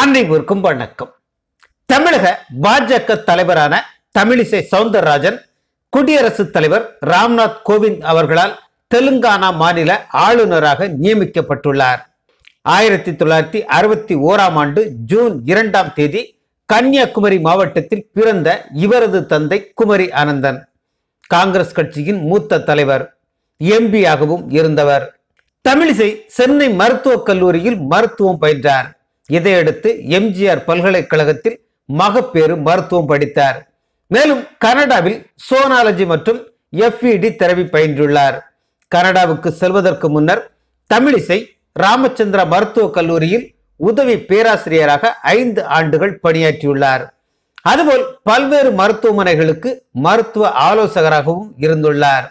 அனைவருக்கும் வணக்கம் தமிழக பாஜக தலைவரான தமிழிசை சவுந்தரராஜன் குடியரசுத் தலைவர் ராம்நாத் கோவிந்த் அவர்களால் தெலுங்கானா மாநில ஆளுநராக நியமிக்கப்பட்டுள்ளார் ஆயிரத்தி தொள்ளாயிரத்தி அறுபத்தி ஓராம் ஆண்டு ஜூன் இரண்டாம் தேதி கன்னியாகுமரி மாவட்டத்தில் பிறந்த இவரது தந்தை குமரி ஆனந்தன் காங்கிரஸ் கட்சியின் மூத்த தலைவர் எம்பியாகவும் இருந்தவர் தமிழிசை சென்னை மருத்துவக் கல்லூரியில் மருத்துவம் பயின்றார் இதையடுத்து எம்ஜிஆர் பல்கலைக்கழகத்தில் மகப்பேறு மருத்துவம் படித்தார் மேலும் கனடாவில் சோனாலஜி மற்றும் எஃப்இடி e தரவி பயின்றுள்ளார் கனடாவுக்கு செல்வதற்கு முன்னர் தமிழிசை ராமச்சந்திரா மருத்துவக் கல்லூரியில் உதவி பேராசிரியராக ஐந்து ஆண்டுகள் பணியாற்றியுள்ளார் அதுபோல் பல்வேறு மருத்துவமனைகளுக்கு மருத்துவ ஆலோசகராகவும் இருந்துள்ளார்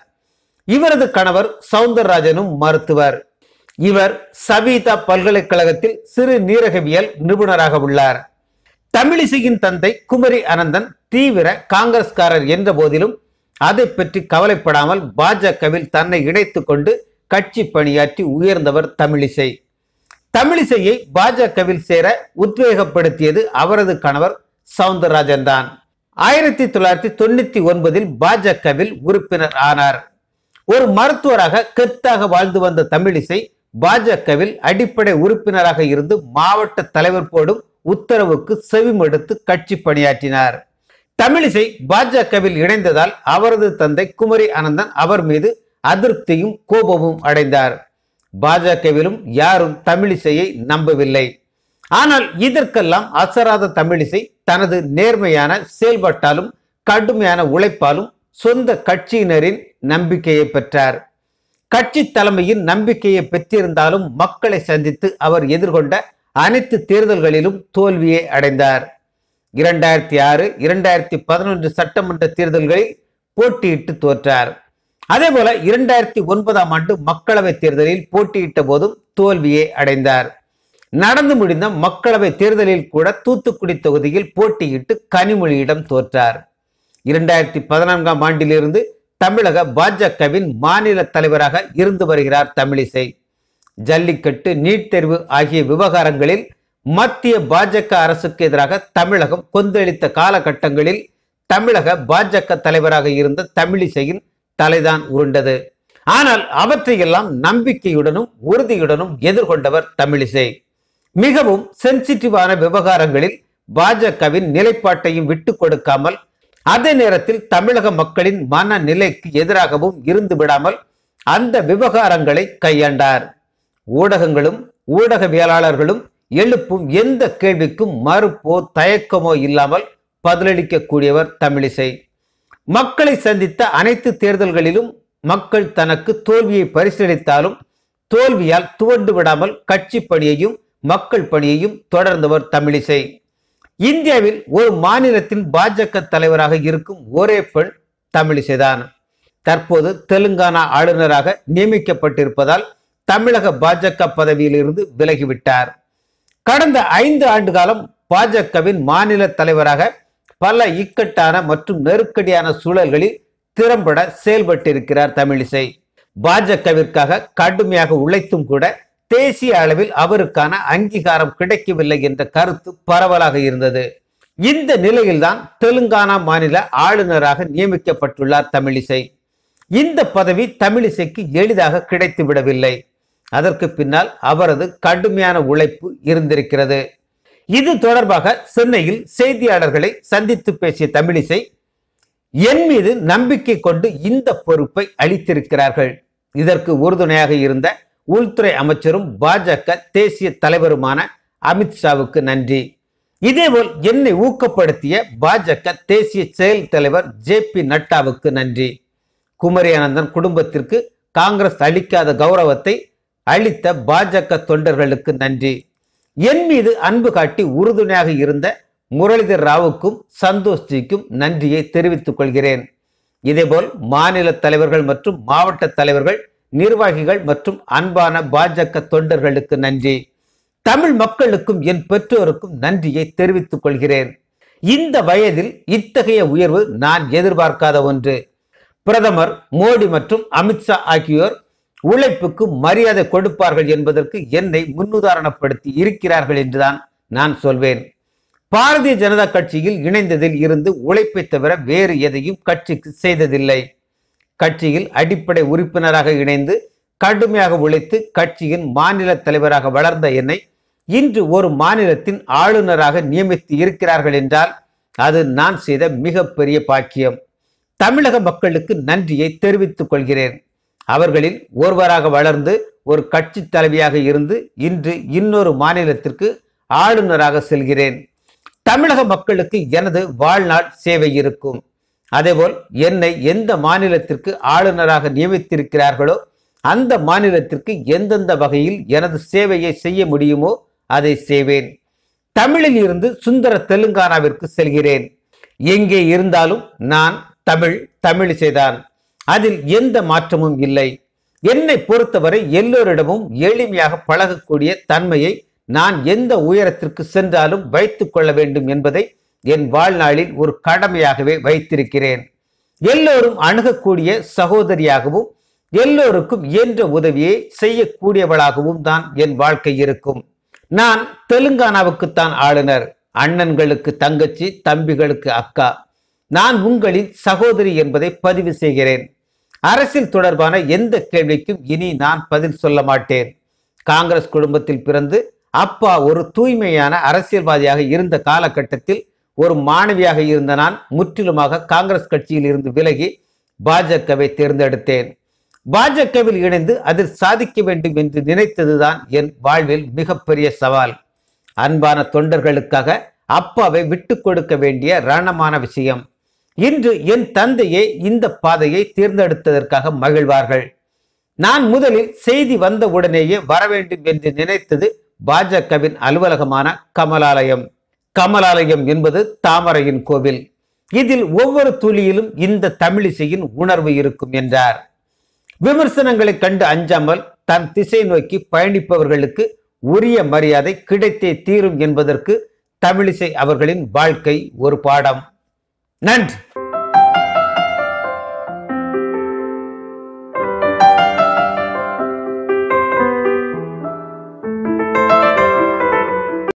இவரது கணவர் சவுந்தரராஜனும் மருத்துவர் இவர் சவிதா பல்கலைக்கழகத்தில் சிறு நீரகவியல் நிபுணராக உள்ளார் தமிழிசையின் தந்தை குமரி அனந்தன் தீவிர காங்கிரஸ்காரர் என்ற போதிலும் அதை பற்றி கவலைப்படாமல் பாஜகவில் தன்னை இணைத்து கொண்டு கட்சி பணியாற்றி உயர்ந்தவர் தமிழிசை தமிழிசையை பாஜகவில் சேர உத்வேகப்படுத்தியது அவரது கணவர் சவுந்தரராஜன் தான் ஆயிரத்தி தொள்ளாயிரத்தி தொண்ணூத்தி ஒன்பதில் பாஜகவில் உறுப்பினர் ஆனார் ஒரு மருத்துவராக கெத்தாக வாழ்ந்து வந்த தமிழிசை பாஜகவில் அடிப்படை உறுப்பினராக இருந்து மாவட்ட தலைவர் போடும் உத்தரவுக்கு செவிமடுத்து கட்சி பணியாற்றினார் தமிழிசை பாஜகவில் இணைந்ததால் அவரது தந்தை குமரி அனந்தன் அவர் மீது அதிருப்தியும் கோபமும் அடைந்தார் பாஜகவிலும் யாரும் தமிழிசையை நம்பவில்லை ஆனால் இதற்கெல்லாம் அசராத தமிழிசை தனது நேர்மையான செயல்பாட்டாலும் கடுமையான உழைப்பாலும் சொந்த கட்சியினரின் நம்பிக்கையை பெற்றார் கட்சி தலைமையின் நம்பிக்கையை பெற்றிருந்தாலும் மக்களை சந்தித்து அவர் எதிர்கொண்ட அனைத்து தேர்தல்களிலும் தோல்வியை அடைந்தார் இரண்டாயிரத்தி ஆறு இரண்டாயிரத்தி பதினொன்று சட்டமன்ற தேர்தல்களில் போட்டியிட்டு தோற்றார் அதே போல இரண்டாயிரத்தி ஒன்பதாம் ஆண்டு மக்களவை தேர்தலில் போட்டியிட்ட போதும் தோல்வியை அடைந்தார் நடந்து முடிந்த மக்களவை தேர்தலில் கூட தூத்துக்குடி தொகுதியில் போட்டியிட்டு கனிமொழியிடம் தோற்றார் இரண்டாயிரத்தி பதினான்காம் ஆண்டிலிருந்து தமிழக பாஜகவின் மாநில தலைவராக இருந்து வருகிறார் தமிழிசை ஜல்லிக்கட்டு நீட் தேர்வு ஆகிய விவகாரங்களில் மத்திய பாஜக அரசுக்கு எதிராக தமிழகம் கொந்தளித்த காலகட்டங்களில் தமிழக பாஜக தலைவராக இருந்த தமிழிசையின் தலைதான் உருண்டது ஆனால் அவற்றையெல்லாம் நம்பிக்கையுடனும் உறுதியுடனும் எதிர்கொண்டவர் தமிழிசை மிகவும் சென்சிட்டிவான விவகாரங்களில் பாஜகவின் நிலைப்பாட்டையும் விட்டு கொடுக்காமல் அதே நேரத்தில் தமிழக மக்களின் மனநிலைக்கு எதிராகவும் இருந்து விடாமல் அந்த விவகாரங்களை கையாண்டார் ஊடகங்களும் ஊடகவியலாளர்களும் எழுப்பும் எந்த கேள்விக்கும் மறுப்போ தயக்கமோ இல்லாமல் பதிலளிக்கக்கூடியவர் தமிழிசை மக்களை சந்தித்த அனைத்து தேர்தல்களிலும் மக்கள் தனக்கு தோல்வியை பரிசீலித்தாலும் தோல்வியால் துவண்டு விடாமல் கட்சி பணியையும் மக்கள் பணியையும் தொடர்ந்தவர் தமிழிசை இந்தியாவில் ஒரு மாநிலத்தின் பாஜக தலைவராக இருக்கும் ஒரே பெண் தமிழிசைதான் தற்போது தெலுங்கானா ஆளுநராக நியமிக்கப்பட்டிருப்பதால் தமிழக பாஜக பதவியிலிருந்து விலகிவிட்டார் கடந்த ஐந்து ஆண்டு காலம் பாஜகவின் மாநில தலைவராக பல இக்கட்டான மற்றும் நெருக்கடியான சூழல்களில் திறம்பட செயல்பட்டிருக்கிறார் தமிழிசை பாஜகவிற்காக கடுமையாக உழைத்தும் கூட தேசிய அளவில் அவருக்கான அங்கீகாரம் கிடைக்கவில்லை என்ற கருத்து பரவலாக இருந்தது இந்த நிலையில்தான் தெலுங்கானா மாநில ஆளுநராக நியமிக்கப்பட்டுள்ளார் தமிழிசை இந்த பதவி தமிழிசைக்கு எளிதாக கிடைத்து விடவில்லை அதற்கு பின்னால் அவரது கடுமையான உழைப்பு இருந்திருக்கிறது இது தொடர்பாக சென்னையில் செய்தியாளர்களை சந்தித்து பேசிய தமிழிசை என் மீது நம்பிக்கை கொண்டு இந்த பொறுப்பை அளித்திருக்கிறார்கள் இதற்கு உறுதுணையாக இருந்த உள்துறை அமைச்சரும் பாஜக தேசிய தலைவருமான அமித்ஷாவுக்கு நன்றி இதேபோல் என்னை ஊக்கப்படுத்திய பாஜக தேசிய செயல் தலைவர் ஜே பி நட்டாவுக்கு நன்றி குமரி அனந்தன் குடும்பத்திற்கு காங்கிரஸ் அளிக்காத கௌரவத்தை அளித்த பாஜக தொண்டர்களுக்கு நன்றி என் மீது அன்பு காட்டி உறுதுணையாக இருந்த முரளிதர் ராவுக்கும் சந்தோஷ்ஜிக்கும் நன்றியை தெரிவித்துக் கொள்கிறேன் இதேபோல் மாநில தலைவர்கள் மற்றும் மாவட்ட தலைவர்கள் நிர்வாகிகள் மற்றும் அன்பான பாஜக தொண்டர்களுக்கு நன்றி தமிழ் மக்களுக்கும் என் பெற்றோருக்கும் நன்றியை தெரிவித்துக் கொள்கிறேன் இந்த வயதில் இத்தகைய உயர்வு நான் எதிர்பார்க்காத ஒன்று பிரதமர் மோடி மற்றும் அமித்ஷா ஆகியோர் உழைப்புக்கு மரியாதை கொடுப்பார்கள் என்பதற்கு என்னை முன்னுதாரணப்படுத்தி இருக்கிறார்கள் என்றுதான் நான் சொல்வேன் பாரதிய ஜனதா கட்சியில் இணைந்ததில் இருந்து உழைப்பை தவிர வேறு எதையும் கட்சிக்கு செய்ததில்லை கட்சியில் அடிப்படை உறுப்பினராக இணைந்து கடுமையாக உழைத்து கட்சியின் மாநில தலைவராக வளர்ந்த என்னை இன்று ஒரு மாநிலத்தின் ஆளுநராக நியமித்து இருக்கிறார்கள் என்றால் அது நான் செய்த மிகப்பெரிய பாக்கியம் தமிழக மக்களுக்கு நன்றியை தெரிவித்துக் கொள்கிறேன் அவர்களில் ஒருவராக வளர்ந்து ஒரு கட்சி தலைவியாக இருந்து இன்று இன்னொரு மாநிலத்திற்கு ஆளுநராக செல்கிறேன் தமிழக மக்களுக்கு எனது வாழ்நாள் சேவை இருக்கும் அதேபோல் என்னை எந்த மாநிலத்திற்கு ஆளுநராக நியமித்திருக்கிறார்களோ அந்த மாநிலத்திற்கு எந்தெந்த வகையில் எனது சேவையை செய்ய முடியுமோ அதை செய்வேன் தமிழில் இருந்து சுந்தர தெலுங்கானாவிற்கு செல்கிறேன் எங்கே இருந்தாலும் நான் தமிழ் தமிழ் செய்தான் அதில் எந்த மாற்றமும் இல்லை என்னை பொறுத்தவரை எல்லோரிடமும் எளிமையாக பழகக்கூடிய தன்மையை நான் எந்த உயரத்திற்கு சென்றாலும் வைத்துக் கொள்ள வேண்டும் என்பதை என் வாழ்நாளில் ஒரு கடமையாகவே வைத்திருக்கிறேன் எல்லோரும் அணுகக்கூடிய சகோதரியாகவும் எல்லோருக்கும் என்ற உதவியை செய்யக்கூடியவளாகவும் தான் என் வாழ்க்கை இருக்கும் நான் தெலுங்கானாவுக்குத்தான் ஆளுநர் அண்ணன்களுக்கு தங்கச்சி தம்பிகளுக்கு அக்கா நான் உங்களின் சகோதரி என்பதை பதிவு செய்கிறேன் அரசியல் தொடர்பான எந்த கேள்விக்கும் இனி நான் பதில் சொல்ல மாட்டேன் காங்கிரஸ் குடும்பத்தில் பிறந்து அப்பா ஒரு தூய்மையான அரசியல்வாதியாக இருந்த காலகட்டத்தில் ஒரு மாணவியாக இருந்த நான் முற்றிலுமாக காங்கிரஸ் கட்சியில் இருந்து விலகி பாஜகவை தேர்ந்தெடுத்தேன் பாஜகவில் இணைந்து அதில் சாதிக்க வேண்டும் என்று நினைத்ததுதான் என் வாழ்வில் மிகப்பெரிய சவால் அன்பான தொண்டர்களுக்காக அப்பாவை விட்டு கொடுக்க வேண்டிய ரணமான விஷயம் இன்று என் தந்தையே இந்த பாதையை தேர்ந்தெடுத்ததற்காக மகிழ்வார்கள் நான் முதலில் செய்தி வந்த உடனேயே வர வேண்டும் என்று நினைத்தது பாஜகவின் அலுவலகமான கமலாலயம் கமலாலயம் என்பது தாமரையின் கோவில் இதில் ஒவ்வொரு துளியிலும் இந்த தமிழிசையின் உணர்வு இருக்கும் என்றார் விமர்சனங்களை கண்டு அஞ்சாமல் தன் திசை நோக்கி பயணிப்பவர்களுக்கு உரிய மரியாதை கிடைத்தே தீரும் என்பதற்கு தமிழிசை அவர்களின் வாழ்க்கை ஒரு பாடம் நன்றி